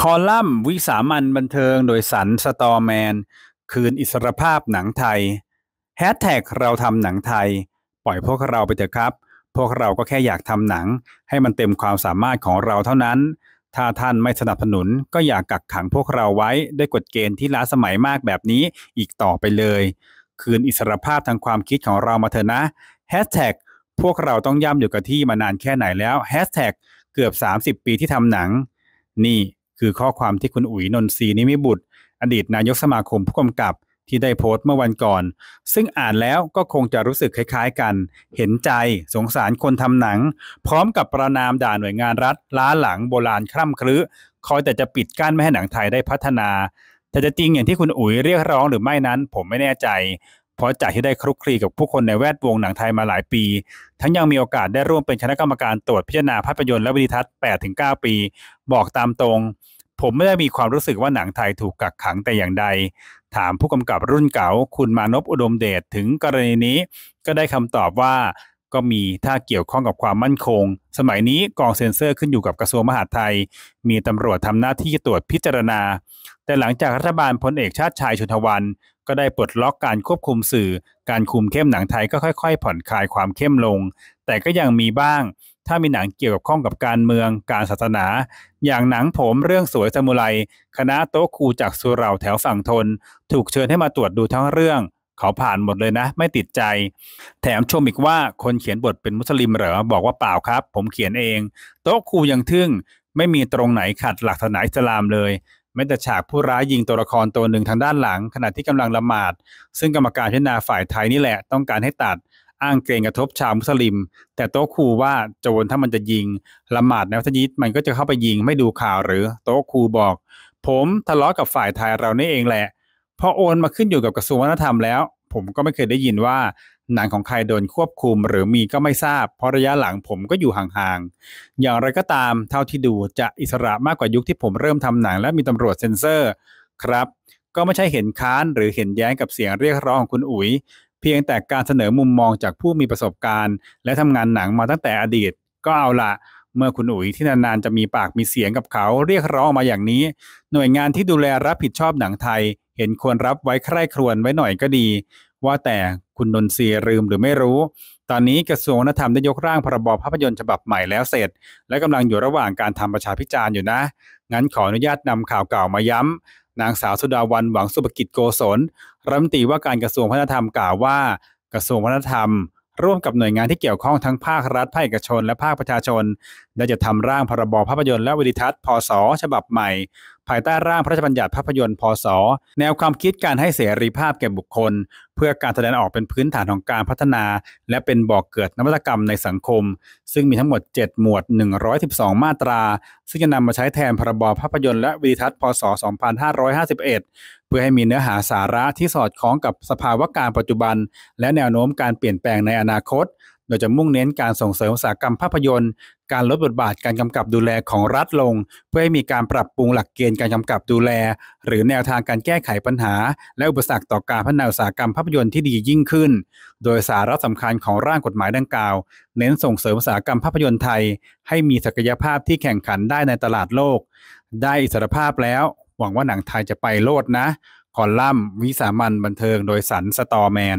คอลัมน์วิสามันบันเทิงโดยสันสตอแมน คืนอิสรภาพหนังไทยแฮชแท็กเราทำหนังไทย ปล่อยพวกเราไปเถอะครับ พวกเราก็แค่อยากทำหนัง ให้มันเต็มความสามารถของเราเท่านั้นถ้าท่านไม่สนับสนุน ก็อย่ากกักขังพวกเราไว้ด้วยกฎเกณฑ์ที่ล้าสมัยมากแบบนี้อีกต่อไปเลย คืนอิสรภาพทางความคิดของเรามาเถอะนะแฮชแท็กพวกเราต้องย่ำอยู่กับที่มานานแค่ไหนแล้วแฮชแท็กเกือบ 30 ปีที่ทำหนังนี่คือข้อความที่คุณอุ๋ยนนทรีนิมิบุตรอดีตนายกสมาคมผู้กำกับที่ได้โพสต์เมื่อวันก่อน ซึ่งอ่านแล้วก็คงจะรู้สึกคล้ายๆกัน เห็นใจสงสารคนทำหนัง พร้อมกับประนามด่าหน่วยงานรัฐล้าหลังโบราณคร่ำครื้คอยแต่จะปิดกั้น ไม่ให้หนังไทยได้พัฒนาแต่จะจริงอย่างที่คุณอุ๋ยเรียกร้องหรือไม่นั้นผมไม่แน่ใจเพราะจากที่ได้คลุกคลีกับผู้คนในแวดวงหนังไทยมาหลายปี ทั้งยังมีโอกาสได้ร่วมเป็นคณะกรรมการตรวจพิจารณาภาพยนตร์และวิดีทัศน์8ถึง9ปี บอกตามตรง ผมไม่ได้มีความรู้สึกว่าหนังไทยถูกกักขังแต่อย่างใด ถามผู้กำกับรุ่นเก่า คุณมานพ อุดมเดช ถึงกรณีนี้ ก็ได้คำตอบว่า ก็มี ถ้าเกี่ยวข้องกับความมั่นคง สมัยนี้กองเซ็นเซอร์ขึ้นอยู่กับกระทรวงมหาดไทย มีตำรวจทำหน้าที่ตรวจพิจารณา แต่หลังจากรัฐบาลพลเอกชาติชายชุนทวันก็ได้ปลดล็อกการควบคุมสื่อ การคุมเข้มหนังไทยก็ค่อยๆ ผ่อนคลายความเข้มลง แต่ก็ยังมีบ้าง ถ้ามีหนังเกี่ยวกับข้องกับการเมือง การศาสนา อย่างหนังผมเรื่องสวยสมุไรคณะโต๊ะครูจากสุเราแถวฝั่งทน ถูกเชิญให้มาตรวจดูทั้งเรื่อง เขาผ่านหมดเลยนะ ไม่ติดใจ แถมชมอีกว่าคนเขียนบทเป็นมุสลิมเหรอบอกว่าเปล่าครับ ผมเขียนเอง โต๊ะครูยังทึ่ง ไม่มีตรงไหนขัดหลักศาสนาอิสลามเลยม้แต่ฉากผู้ร้ายยิงตัวละครตัวหนึ่งทางด้านหลัง ขณะที่กำลังละหมาด ซึ่งกรรมการพิจารณาฝ่ายไทยนี่แหละ ต้องการให้ตัดอ้างเกรงกระทบชาวมุสลิม แต่โต๊ะครูว่าโจรถ้ามันจะยิง ละหมาดแนวทยิตมันก็จะเข้าไปยิงไม่ดูข่าวหรือ โต๊ะครูบอก ผมทะเลาะกับฝ่ายไทยเรานี่เองแหละ พอโอนมาขึ้นอยู่กับกระทรวงวัฒนธรรมแล้ว ผมก็ไม่เคยได้ยินว่าหนังของใครโดนควบคุมหรือมีก็ไม่ทราบเพราะระยะหลังผมก็อยู่ห่างๆอย่างไรก็ตาม เท่าที่ดูจะอิสระมากกว่ายุคที่ผมเริ่มทำหนังและมีตำรวจเซ็นเซอร์ครับ ก็ไม่ใช่เห็นค้านหรือเห็นแย้งกับเสียงเรียกร้องของคุณอุ๋ย เพียงแต่การเสนอมุมมองจากผู้มีประสบการณ์ และทำงานหนังมาตั้งแต่อดีตก็เอาละเมื่อคุณอุ๋ยที่นานๆจะมีปากมีเสียงกับเขาเรียกร้องมาอย่างนี้ หน่วยงานที่ดูแลรับผิดชอบหนังไทย เห็นควรรับไว้ใคร่ครวญไว้หน่อยก็ดีว่าแต่คุณนนทรีลืมหรือไม่รู้ ตอนนี้กระทรวงวัฒนธรรมได้ยกร่างพรบภาพยนตร์ฉบับใหม่แล้วเสร็จ และกำลังอยู่ระหว่างการทำประชาพิจารณ์อยู่นะ งั้นขออนุญาตนำข่าวเก่ามาย้ำ นางสาวสุดาวันหวังสุภกิจโกศลรัฐมนตรีว่าการกระทรวงวัฒนธรรมกล่าวว่ากระทรวงวัฒนธรรมร่วมกับหน่วยงานที่เกี่ยวข้องทั้งภาครัฐภาคเอกชนและภาคประชาชนได้จะทำร่างพรบภาพยนตร์และวิดิทัศน์พศฉบับใหม่ภายใต้ร่างพระราชบัญญัติภาพยนตร์พศ แนวความคิดการให้เสรีภาพแก่บุคคล เพื่อการแสดงออกเป็นพื้นฐานของการพัฒนาและเป็นบ่อกเกิดนวัตกรรมในสังคม ซึ่งมีทั้งหมด 7 หมวด 112 มาตรา ซึ่งจะนำมาใช้แทนพรบภาพยนตร์และวิทัศน์พศ 2551 เพื่อให้มีเนื้อหาสาระที่สอดคล้องกับสภาวะการปัจจุบัน และแนวโน้มการเปลี่ยนแปลงในอนาคตโดยจะมุ่งเน้นการส่งเสริมอุตสาหกรรมภาพยนตร์ การลดบทบาทการกำกับดูแลของรัฐลง เพื่อให้มีการปรับปรุงหลักเกณฑ์การกำกับดูแล หรือแนวทางการแก้ไขปัญหา และอุปสรรคต่อการพัฒนาอุตสาหกรรมภาพยนตร์ที่ดียิ่งขึ้น โดยสาระสำคัญของร่างกฎหมายดังกล่าวเน้นส่งเสริมอุตสาหกรรมภาพยนตร์ไทย ให้มีศักยภาพที่แข่งขันได้ในตลาดโลก ได้อิสรภาพแล้วหวังว่าหนังไทยจะไปโลดนะ คอลัมน์ วิสามันบันเทิงโดยสันสตอแมน